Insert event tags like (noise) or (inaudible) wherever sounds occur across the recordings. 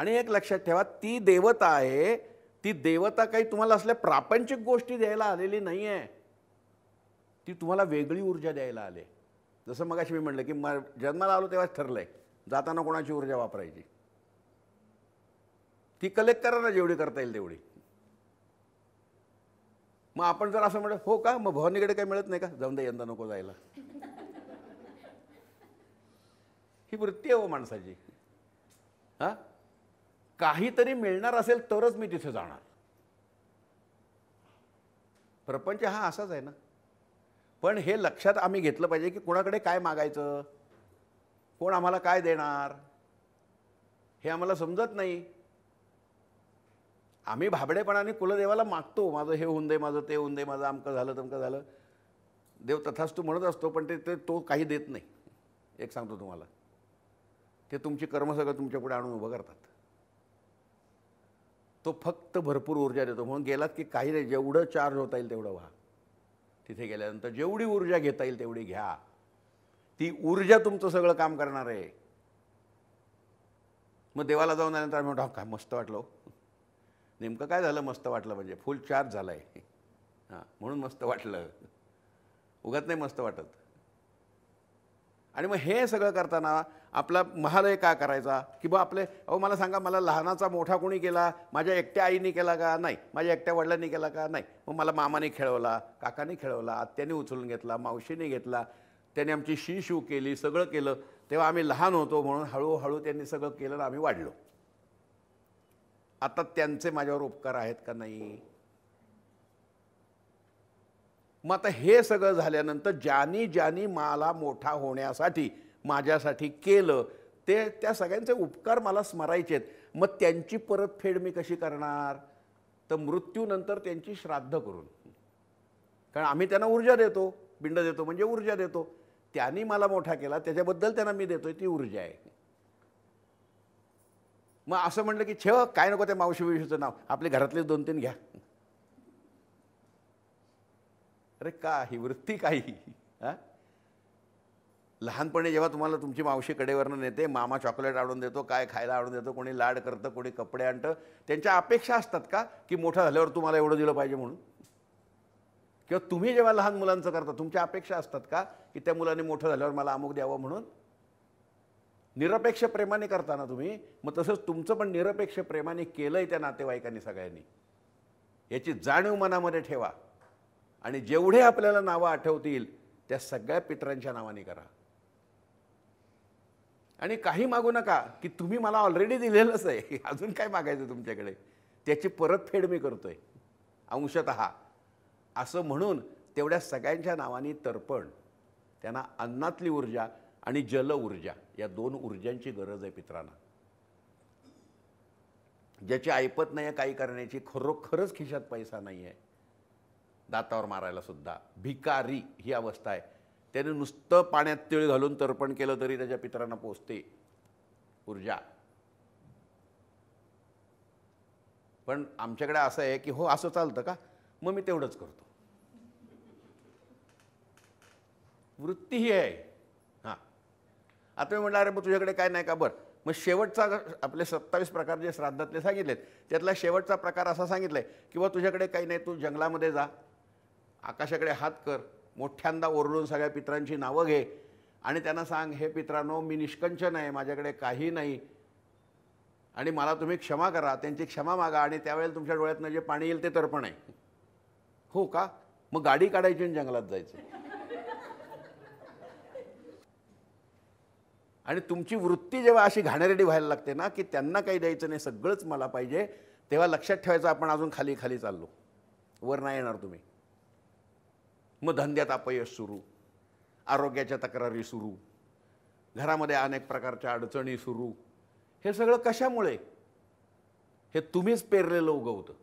आणि एक लक्षात ठेवा ती देवता आहे ती देवता काही तुम्हाला असल्या प्रापंचिक गोष्टी द्यायला आलेली नाही आहे ती तुम्हाला वेगळी ऊर्जा द्यायला आले जसं मग मी म्हटलं की म जन्माला आलो तेव्हाच ठरलं आहे जाताना कोणाची ऊर्जा वापरायची ती कलेक्ट करा ना जेवढी करता येईल तेवढी मग आपण जर असं म्हणलं हो का मग भवानीकडे काही मिळत नाही का जाऊन दे यंदा नको जायला ही वृत्ती आहे व हो माणसाची हां काहीतरी मिळणार असेल तरच मी तिथे जाणार प्रपंच हा असाच आहे ना पण हे लक्षात आम्ही घेतलं पाहिजे की कोणाकडे काय मागायचं कोण आम्हाला काय देणार हे आम्हाला समजत नाही आम्ही भाबडेपणाने कुलदेवाला मागतो माझं हे होऊन दे माझं ते होऊन दे माझं अमकं झालं तमकं झालं देव तथाच तू म्हणत असतो पण ते तो काही देत नाही एक सांगतो तुम्हाला ते तुमची कर्म तुमच्या पुढे आणून उभं करतात तो फक्त भरपूर ऊर्जा देतो म्हणून गेलात की काही नाही जेवढं चार्ज होता येईल तेवढं व्हा तिथे गेल्यानंतर जेवढी ऊर्जा घेता येईल तेवढी घ्या ती ऊर्जा तुमचं सगळं काम करणार आहे मग देवाला जाऊन आल्यानंतर आम्ही म्हणतो काय मस्त वाटलं हो. नेमकं काय झालं मस्त वाटलं म्हणजे फुल चार्ज झाला आहे हां म्हणून मस्त वाटलं उगत नाही मस्त वाटत आणि मग हे सगळं करताना आपला महालय का करायचा की बा आपले अहो मला सांगा मला लहानाचा मोठा कोणी केला माझ्या एकट्या आईने केला का नाही माझ्या एकट्या वडिलांनी केला का नाही मग मला मामाने खेळवला काकाने खेळवला आत्याने उचलून घेतला मावशीने घेतला त्याने आमची शी शिव केली सगळं केलं तेव्हा आम्ही लहान होतो म्हणून हळूहळू त्यांनी सगळं केलं आणि आम्ही वाढलो आता त्यांचे माझ्यावर उपकार आहेत का नाही मग आता हे सगळं झाल्यानंतर ज्यानी ज्यानी मला मोठा होण्यासाठी माझ्यासाठी केलं ते त्या सगळ्यांचे उपकार मला स्मरायचे आहेत मग त्यांची परतफेड मी कशी करणार तर मृत्यूनंतर त्यांची श्राद्ध करून कारण आम्ही त्यांना ऊर्जा देतो पिंड देतो म्हणजे ऊर्जा देतो त्यांनी मला मोठा केला त्याच्याबद्दल त्यांना मी देतोय ती ऊर्जा आहे मग असं म्हटलं की छ काय नको त्या मावशी विषयीचं नाव आपले घरातले दोन तीन घ्या अरे का ही वृत्ती काही हां लहानपणी जेव्हा तुम्हाला तुमची मावशी कडेवरनं नेते मामा चॉकलेट आणून देतो काय खायला आणून देतो कोणी लाड करतं कोणी कपडे आणतं त्यांच्या अपेक्षा असतात का की मोठं झाल्यावर तुम्हाला एवढं दिलं पाहिजे म्हणून किंवा तुम्ही जेव्हा लहान मुलांचं करता तुमच्या अपेक्षा असतात का की त्या मुलाने मोठं झाल्यावर मला अमुक द्यावं म्हणून निरपेक्ष प्रेमाने करताना तुम्ही मग तसंच तुमचं पण निरपेक्ष प्रेमाने केलंय त्या नातेवाईकांनी सगळ्यांनी याची जाणीव मनामध्ये ठेवा आणि जेवढे आपल्याला नावं आठवतील त्या सगळ्या पितरांच्या नावाने करा आणि काही मागू नका की तुम्ही मला ऑलरेडी दिलेलंच आहे (laughs) अजून काय मागायचं तुमच्याकडे त्याची परतफेड मी करतोय अंशत असं म्हणून तेवढ्या सगळ्यांच्या नावाने तर्पण त्यांना अन्नातली ऊर्जा आणि जल ऊर्जा या दोन ऊर्जांची गरज आहे पित्रांना ज्याची ऐपत नाही आहे काही करण्याची खरोखरच खिशात पैसा नाही आहे दातावर मारायला सुद्धा भिकारी ही अवस्था आहे त्याने नुसतं पाण्यात तिळ घालून तर्पण केलं तरी त्याच्या पितरांना पोचते ऊर्जा पण आमच्याकडे असं आहे की हो असं चालतं का मग मी तेवढंच करतो वृत्ती ही आहे हां आता मी म्हटलं अरे मग तुझ्याकडे काय नाही का बरं मग शेवटचा आपले सत्तावीस प्रकार जे श्राद्धातले सांगितलेत त्यातला शेवटचा प्रकार असा सांगितला की बा तुझ्याकडे काही नाही तू जंगलामध्ये जा आकाशाकडे हात कर मोठ्यांदा ओरडून सगळ्या पित्रांची नावं घे आणि त्यांना सांग हे पित्रांनो मी निष्कंचन आहे माझ्याकडे काही नाही आणि मला तुम्ही क्षमा करा त्यांची क्षमा मागा आणि त्यावेळेला तुमच्या डोळ्यातनं जे पाणी येईल ते तर्पण आहे हो का मग गाडी काढायची आणि जंगलात जायचं आणि तुमची वृत्ती जेव्हा अशी घाणेरेडी व्हायला लागते ना की त्यांना काही द्यायचं नाही सगळंच मला पाहिजे तेव्हा लक्षात ठेवायचं आपण अजून खाली खाली चाललो वर नाही येणार तुम्ही मग धंद्यात अपयश सुरू आरोग्याच्या तक्रारी सुरू घरामध्ये अनेक प्रकारच्या अडचणी सुरू हे सगळं कशामुळे हे तुम्हीच पेरलेलं उगवतं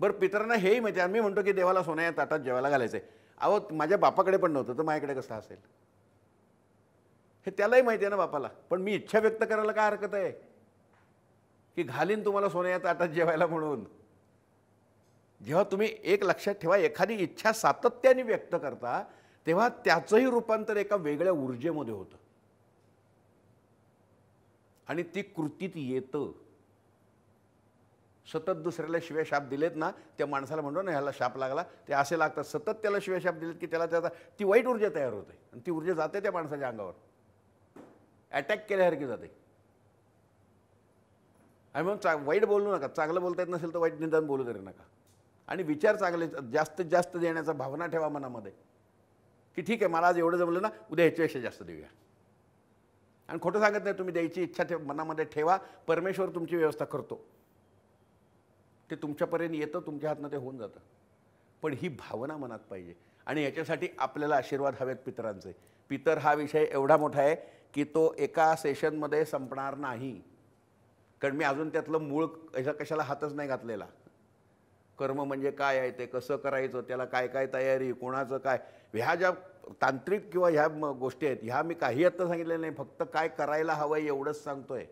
बरं पितरांना हेही माहिती आहे आम्ही म्हणतो की देवाला सोन्या ताटात जेवायला घालायचं आहे अहो माझ्या बापाकडे पण नव्हतं तर माझ्याकडे कसं असेल हे त्यालाही माहिती आहे ना बापाला पण मी इच्छा व्यक्त करायला काय हरकत आहे की घालीन तुम्हाला सोन्या ताटात जेवायला म्हणून जेव्हा तुम्ही एक लक्षात ठेवा एखादी इच्छा सातत्याने व्यक्त करता तेव्हा त्याचंही रूपांतर एका वेगळ्या ऊर्जेमध्ये होतं आणि ती कृतीत येतं सतत दुसऱ्याला शिव्या शाप दिलेत ना त्या माणसाला म्हणतो ना ह्याला शाप लागला ते असे लागतात सतत त्याला शिव्या शाप दिलेत की त्याला त्याचा ती वाईट ऊर्जा तयार होते आणि ती ऊर्जा जाते त्या माणसाच्या अंगावर अटॅक केल्यासारखी जाते आणि म्हणून चा वाईट बोलू नका चांगलं बोलता येत नसेल तर वाईट निदान बोलू तरी नका आणि विचार चांगले जास्तीत जास्त देण्याचा भावना ठेवा मनामध्ये की ठीक आहे मला आज एवढं जमलं ना उद्या ह्याच्यापेक्षा जास्त देऊया आणि खोटं सांगत नाही तुम्ही द्यायची इच्छा ठेव मनामध्ये ठेवा परमेश्वर तुमची व्यवस्था करतो ते तुमच्यापर्यंत येतं तुमच्या हातनं ते होऊन जातं पण ही भावना मनात पाहिजे आणि याच्यासाठी आपल्याला आशीर्वाद हवेत पितरांचे पितर हा विषय एवढा मोठा आहे की तो एका सेशनमध्ये संपणार नाही कारण मी अजून त्यातलं मूळ ह्याच्या कशाला हातच नाही घातलेला कर्म म्हणजे काय आहे ते कसं करायचं त्याला काय काय तयारी कोणाचं काय ह्या ज्या तांत्रिक किंवा ह्या गोष्टी आहेत ह्या मी काही आत्ता सांगितलेलं नाही फक्त काय करायला हवं आहे एवढंच सांगतो आहे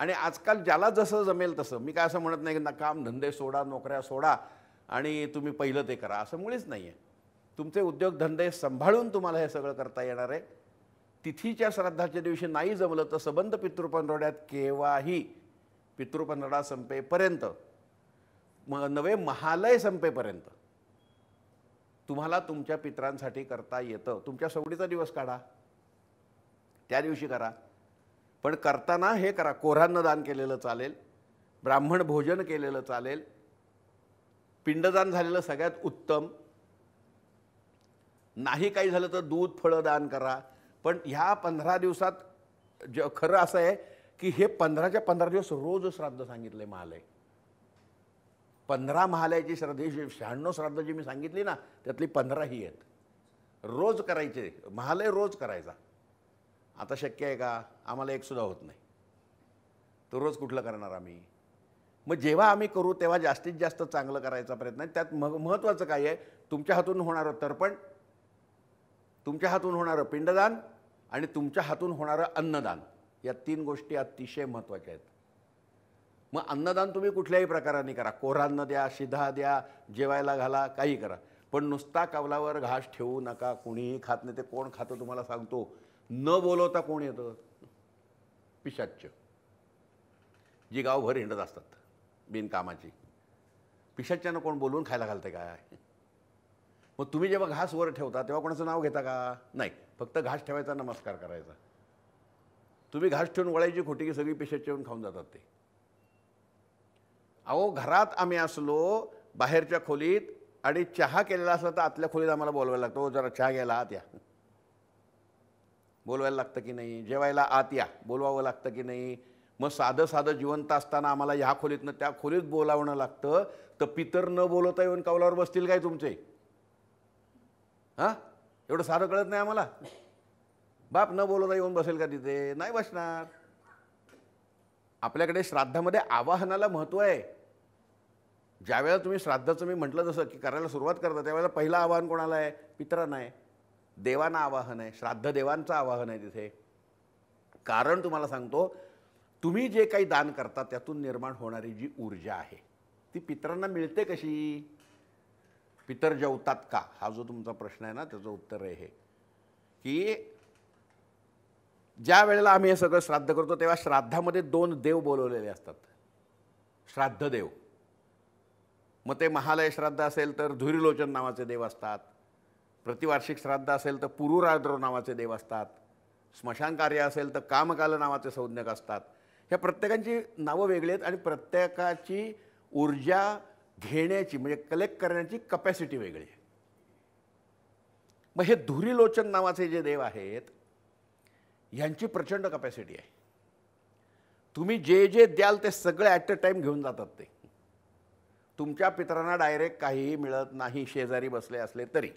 आणि आजकाल ज्याला जसं जमेल तसं मी काय असं म्हणत नाही ना काम धंदे सोडा नोकऱ्या सोडा आणि तुम्ही पहिलं ते करा असं मुळीच नाही आहे तुमचे उद्योगधंदे सांभाळून तुम्हाला हे सगळं करता येणार आहे तिथीच्या श्रद्धाच्या दिवशी नाही जमलं तर संबंध पितृपंधरवड्यात केव्हाही पितृपंधरडा संपेपर्यंत म नवे महालय संपेपर्यंत तुम्हाला तुमच्या पित्रांसाठी करता येतं तुमच्या सवडीचा दिवस काढा त्या दिवशी करा पण करताना हे करा कोरांना दान केलेलं चालेल ब्राह्मण भोजन केलेलं चालेल पिंडदान झालेलं सगळ्यात उत्तम नाही काही झालं तर दूध फळं दान करा पण ह्या पंधरा दिवसात ज खरं असं आहे की हे पंधराच्या पंधरा दिवस रोज श्राद्ध सांगितले महालय पंधरा महालयाची श्रद्धे शहाण्णव श्राद्ध जी मी सांगितली ना त्यातली पंधराही ही आहेत रोज करायचे महालय रोज करायचा आता शक्य आहे का आम्हाला एकसुद्धा होत नाही तो रोज कुठलं करणार आम्ही मग जेव्हा आम्ही करू तेव्हा जास्तीत जास्त चांगलं करायचा प्रयत्न त्यात मग महत्त्वाचं काय आहे तुमच्या हातून होणारं तर्पण तुमच्या हातून होणारं पिंडदान आणि तुमच्या हातून होणारं अन्नदान या तीन गोष्टी अतिशय महत्त्वाच्या आहेत मग अन्नदान तुम्ही कुठल्याही प्रकाराने करा कोरांना द्या शिधा द्या जेवायला घाला काही करा पण नुसता कावलावर घास ठेवू नका कोणीही खात नाही ते कोण खातं तुम्हाला सांगतो न बोलवता कोण येतं पिशाच्च जी गावभर हिंडत असतात बिनकामाची पिशाच्यानं कोण बोलून खायला घालते काय मग तुम्ही जेव्हा घास वर ठेवता तेव्हा कोणाचं नाव घेता का नाही फक्त घास ठेवायचा नमस्कार करायचा तुम्ही घास ठेवून वळायची खोटी की सगळी पिशाच्या येऊन खाऊन जातात ते अहो घरात आम्ही असलो बाहेरच्या खोलीत आणि चहा केलेला असला तर आतल्या खोलीत आम्हाला बोलवायला लागतो जरा चहा घ्यायला आत या बोलवायला लागतं की नाही जेवायला आत या बोलवावं लागतं की नाही मग साधं साधं जिवंत असताना आम्हाला ह्या खोलीतनं त्या खोलीत बोलावणं लागतं तर पितर न बोलवता येऊन कौलावर बसतील काय तुमचे हां एवढं सारं कळत नाही आम्हाला बाप न बोलवता येऊन बसेल का तिथे नाही बसणार आपल्याकडे श्राद्धामध्ये आवाहनाला महत्त्व आहे ज्यावेळेला तुम्ही श्राद्धाचं मी म्हटलं जसं की करायला सुरुवात करता त्यावेळेला पहिलं आवाहन कोणाला आहे पित्रांना आहे देवांना आवाहन आहे श्राद्ध देवांचं आवाहन आहे तिथे कारण तुम्हाला सांगतो तुम्ही जे काही दान करता त्यातून निर्माण होणारी जी ऊर्जा आहे ती पितरांना मिळते कशी पितर जेवतात का हा जो तुमचा प्रश्न आहे ना त्याचं उत्तर आहे हे की ज्या वेळेला आम्ही हे सगळं श्राद्ध करतो तेव्हा श्राद्धामध्ये दोन देव बोलवलेले असतात श्राद्ध देव मग ते महालय श्राद्ध असेल तर धुरीलोचन नावाचे देव असतात प्रतिवार्षिक श्राद्ध असेल तर पुरुराद्र नावाचे देव असतात स्मशान कार्य असेल तर कामकाल नावाचे संज्ञक असतात ह्या प्रत्येकांची नावं वेगळी आहेत आणि प्रत्येकाची ऊर्जा घेण्याची म्हणजे कलेक्ट करण्याची कपॅसिटी वेगळी आहे मग हे धुरीलोचन नावाचे जे देव आहेत ह्यांची प्रचंड कपॅसिटी आहे तुम्ही जे जे द्याल ते सगळे ॲट अ टाईम घेऊन जातात ते तुमच्या पित्रांना डायरेक्ट काहीही मिळत नाही शेजारी बसले असले तरी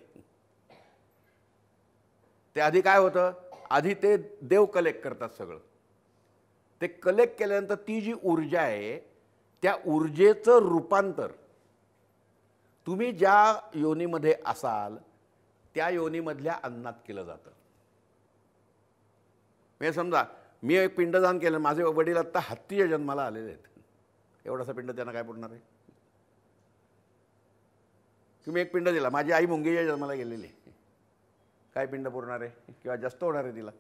ते आधी काय होतं आधी ते देव कलेक्ट करतात सगळं ते कलेक्ट केल्यानंतर ती जी ऊर्जा आहे त्या ऊर्जेचं रूपांतर तुम्ही ज्या योनीमध्ये असाल त्या योनीमधल्या अन्नात केलं जातं म्हणजे समजा मी एक पिंडदान केलं माझे वडील आत्ता हत्तीच्या जन्माला आलेले आहेत एवढासा पिंड त्यांना काय पडणार आहे तुम्ही एक पिंड दिला माझी आई मुंगीच्या जन्माला गेलेली काय पिंड पुरणार आहे किंवा जास्त होणार आहे तिला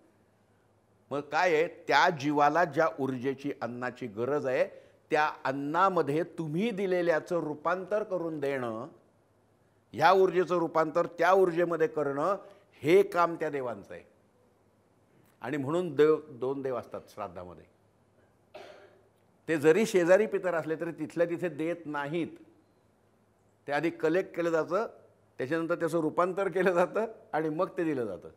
मग काय आहे त्या जीवाला ज्या ऊर्जेची अन्नाची गरज आहे त्या अन्नामध्ये तुम्ही दिलेल्याचं रूपांतर करून देणं ह्या ऊर्जेचं रूपांतर त्या ऊर्जेमध्ये करणं हे काम त्या देवांचं आहे आणि म्हणून देव दोन देव असतात श्राद्धामध्ये ते जरी शेजारी पितर असले तरी तिथल्या तिथे देत नाहीत ते आधी कलेक्ट केलं जातं त्याच्यानंतर त्याचं रूपांतर केलं जातं आणि मग ते दिलं जातं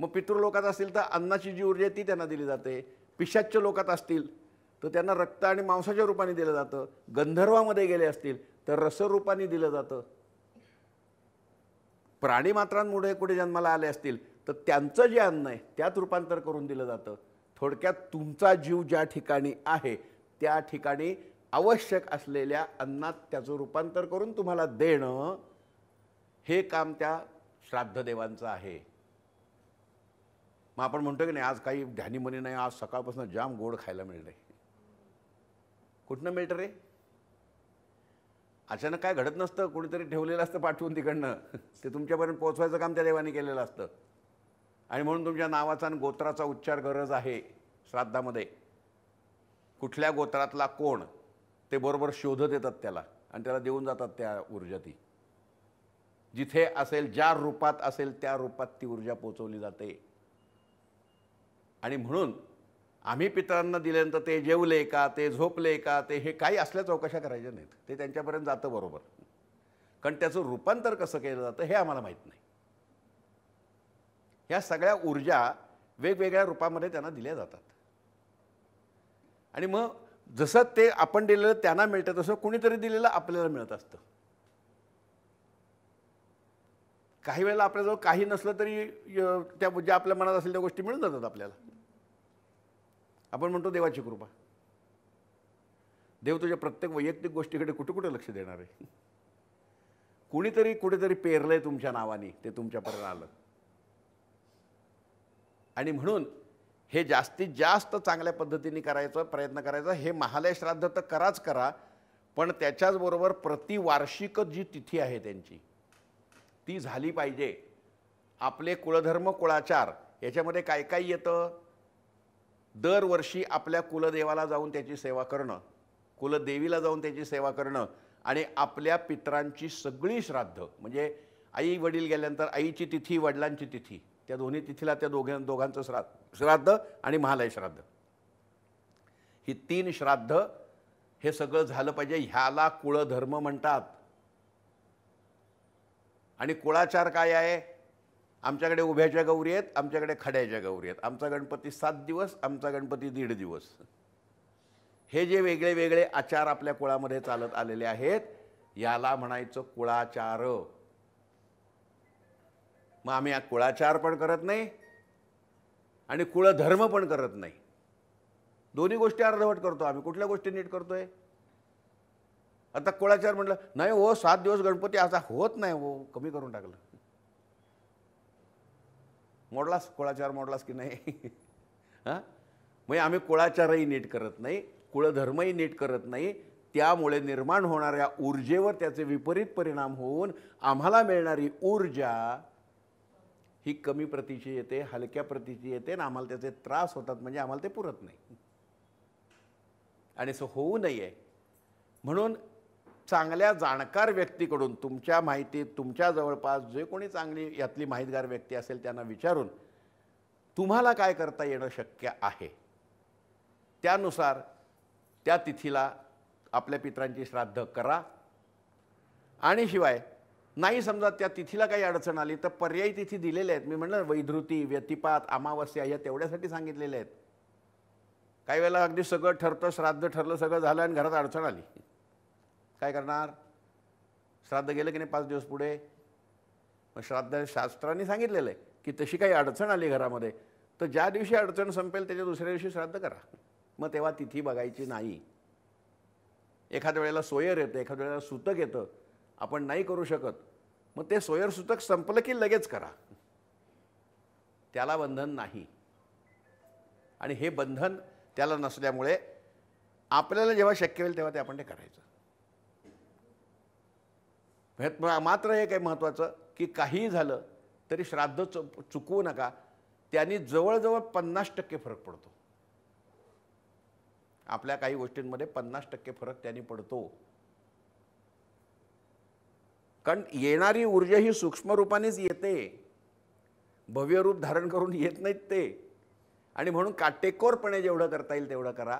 मग पितृलोकात असतील तर अन्नाची जी ऊर्जा ती त्यांना दिली जाते पिशाच्य लोकात असतील तर त्यांना रक्त आणि मांसाच्या रूपाने दिलं जातं गंधर्वामध्ये गेले असतील तर रसरूपाने दिलं जातं प्राणीमात्रांमुळे कुठे जन्माला आले असतील तर त्यांचं जे अन्न आहे त्यात रूपांतर करून दिलं जातं थोडक्यात तुमचा जीव ज्या ठिकाणी आहे त्या ठिकाणी आवश्यक असलेल्या अन्नात त्याचं रूपांतर करून तुम्हाला देणं हे काम त्या श्राद्धदेवांचं आहे मग आपण म्हणतो की नाही आज काही ध्यानीमनी मनी नाही आज सकाळपासून जाम गोड खायला मिळत आहे कुठनं मिळतं रे अचानक काय घडत नसतं कोणीतरी ठेवलेलं असतं पाठवून तिकडनं ते तुमच्यापर्यंत पोचवायचं काम त्या देवाने केलेलं असतं आणि म्हणून तुमच्या नावाचा आणि गोत्राचा उच्चार गरज आहे श्राद्धामध्ये कुठल्या गोत्रातला कोण ते बरोबर शोधत येतात त्याला आणि त्याला देऊन जातात त्या ऊर्जा ती जिथे असेल ज्या रूपात असेल त्या रूपात ती ऊर्जा पोचवली जाते आणि म्हणून आम्ही पितरांना दिल्यानंतर ते जेवले का ते झोपले का ते हे काही असल्या चौकशा करायच्या नाहीत ते त्यांच्यापर्यंत जातं बरोबर कारण त्याचं रूपांतर कसं केलं जातं हे आम्हाला माहीत नाही ह्या सगळ्या ऊर्जा वेगवेगळ्या रूपामध्ये त्यांना दिल्या जातात आणि मग जसं ते आपण दिलेलं त्यांना मिळतं तसं कुणीतरी दिलेलं आपल्याला मिळत असतं काही वेळेला आपल्याजवळ काही नसलं तरी त्या ज्या आपल्या मनात असेल त्या गोष्टी मिळून जातात आपल्याला आपण म्हणतो देवाची कृपा देव तुझ्या प्रत्येक वैयक्तिक गोष्टीकडे कुठे कुठे लक्ष देणार आहे कुणीतरी कुठेतरी पेरलंय तुमच्या नावाने ते तुमच्यापर्यंत आलं आणि म्हणून हे जास्तीत जास्त चांगल्या पद्धतीने करायचं प्रयत्न करायचा हे महालय श्राद्ध तर कराच करा पण त्याच्याचबरोबर प्रतिवार्षिक जी तिथी आहे त्यांची ती झाली पाहिजे आपले कुळधर्म कुळाचार याच्यामध्ये काय काय येतं दरवर्षी आपल्या कुलदेवाला जाऊन त्याची सेवा करणं कुलदेवीला जाऊन त्याची सेवा करणं आणि आपल्या पित्रांची सगळी श्राद्ध म्हणजे आई वडील गेल्यानंतर आईची तिथी वडिलांची तिथी त्या दोन्ही तिथीला त्या दोघ दोघांचं श्रा श्राद्ध आणि महालय श्राद्ध ही तीन श्राद्ध हे सगळं झालं पाहिजे ह्याला कुळधर्म म्हणतात आणि कुळाचार काय आहे आमच्याकडे उभ्याच्या गौरी आहेत आमच्याकडे खड्याच्या गौरी आहेत आमचा गणपती सात दिवस आमचा गणपती दीड दिवस हे जे वेगळे वेगळे आचार आपल्या कुळामध्ये चालत आलेले आहेत याला म्हणायचं कुळाचार मग आम्ही कुळाचार पण करत नाही आणि कुळधर्म पण करत नाही दोन्ही गोष्टी अर्धवट करतो आम्ही कुठल्या गोष्टी नीट करतोय आता कुळाचार म्हटलं नाही हो सात दिवस गणपती असा होत नाही हो कमी करून टाकलं मोडलास कुळाचार मोडलास की नाही (laughs) हां म्हणजे आम्ही कुळाचारही नीट करत नाही कुळधर्मही नीट करत नाही त्यामुळे निर्माण होणाऱ्या ऊर्जेवर त्याचे विपरीत परिणाम होऊन आम्हाला मिळणारी ऊर्जा ही कमी प्रतीची येते हलक्या प्रतीची येते आणि आम्हाला त्याचे त्रास होतात म्हणजे आम्हाला ते पुरत नाही आणि असं होऊ नये म्हणून चांगल्या जाणकार व्यक्तीकडून तुमच्या माहितीत तुमच्या जवळपास जे कोणी चांगली यातली माहितगार व्यक्ती असेल त्यांना विचारून तुम्हाला काय करता येणं शक्य आहे त्यानुसार त्या तिथीला आपल्या पित्रांची श्राद्ध करा आणि शिवाय नाही समजा त्या तिथीला काही अडचण आली तर पर्यायी तिथी दिलेल्या आहेत मी म्हणलं वैधृती व्यतिपात अमावस्या या तेवढ्यासाठी सांगितलेल्या आहेत काही वेळेला अगदी सगळं ठरतं श्राद्ध ठरलं सगळं झालं आणि घरात अडचण आली काय करणार श्राद्ध गेलं की नाही पाच दिवस पुढे मग श्राद्ध शास्त्रांनी सांगितलेलं आहे की तशी काही अडचण आली घरामध्ये तर ज्या दिवशी अडचण संपेल त्याच्या दुसऱ्या दिवशी श्राद्ध करा मग तेव्हा तिथी बघायची नाही एखाद्या वेळेला सोयर येतं एखाद्या वेळेला सुतक येतं आपण नाही करू शकत मग ते सोयरसूचक संपलं की लगेच करा त्याला बंधन नाही आणि हे बंधन त्याला नसल्यामुळे आपल्याला जेव्हा शक्य होईल तेव्हा ते आपण ते करायचं मात्र हे काही महत्त्वाचं की काहीही झालं तरी श्राद्ध चु चुकवू नका त्यांनी जवळजवळ पन्नास टक्के फरक पडतो आपल्या काही गोष्टींमध्ये पन्नास टक्के फरक त्यांनी पडतो कारण येणारी ऊर्जा ही सूक्ष्मरूपानेच येते भव्य रूप धारण करून येत नाहीत ते आणि म्हणून काटेकोरपणे जेवढं करता येईल तेवढं करा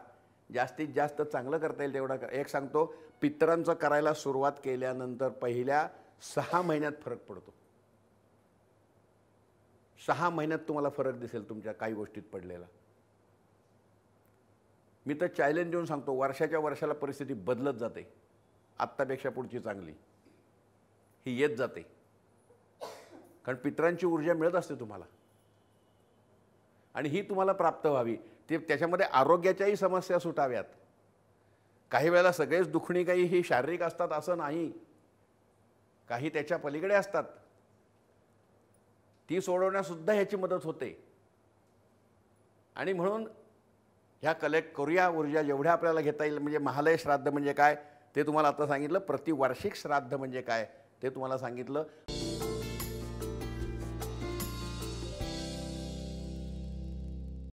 जास्तीत जास्त चांगलं करता येईल तेवढं करा एक सांगतो पितरांचं करायला सुरुवात केल्यानंतर पहिल्या सहा महिन्यात फरक पडतो सहा महिन्यात तुम्हाला फरक दिसेल तुमच्या काही गोष्टीत पडलेला मी तर चॅलेंज देऊन सांगतो वर्षाच्या वर्षाला परिस्थिती बदलत जाते आत्तापेक्षा पुढची चांगली ही येत जाते कारण पितरांची ऊर्जा मिळत असते तुम्हाला आणि ही तुम्हाला प्राप्त व्हावी ते त्याच्यामध्ये आरोग्याच्याही समस्या सुटाव्यात काही वेळेला सगळेच दुखणी काही ही शारीरिक असतात असं नाही काही त्याच्या पलीकडे असतात ती सोडवण्यासुद्धा ह्याची मदत होते आणि म्हणून ह्या कलेक्ट करूया ऊर्जा जेवढ्या आपल्याला घेता येईल म्हणजे महालय श्राद्ध म्हणजे काय ते तुम्हाला आता सांगितलं प्रतिवार्षिक श्राद्ध म्हणजे काय ते तुम्हाला सांगितलं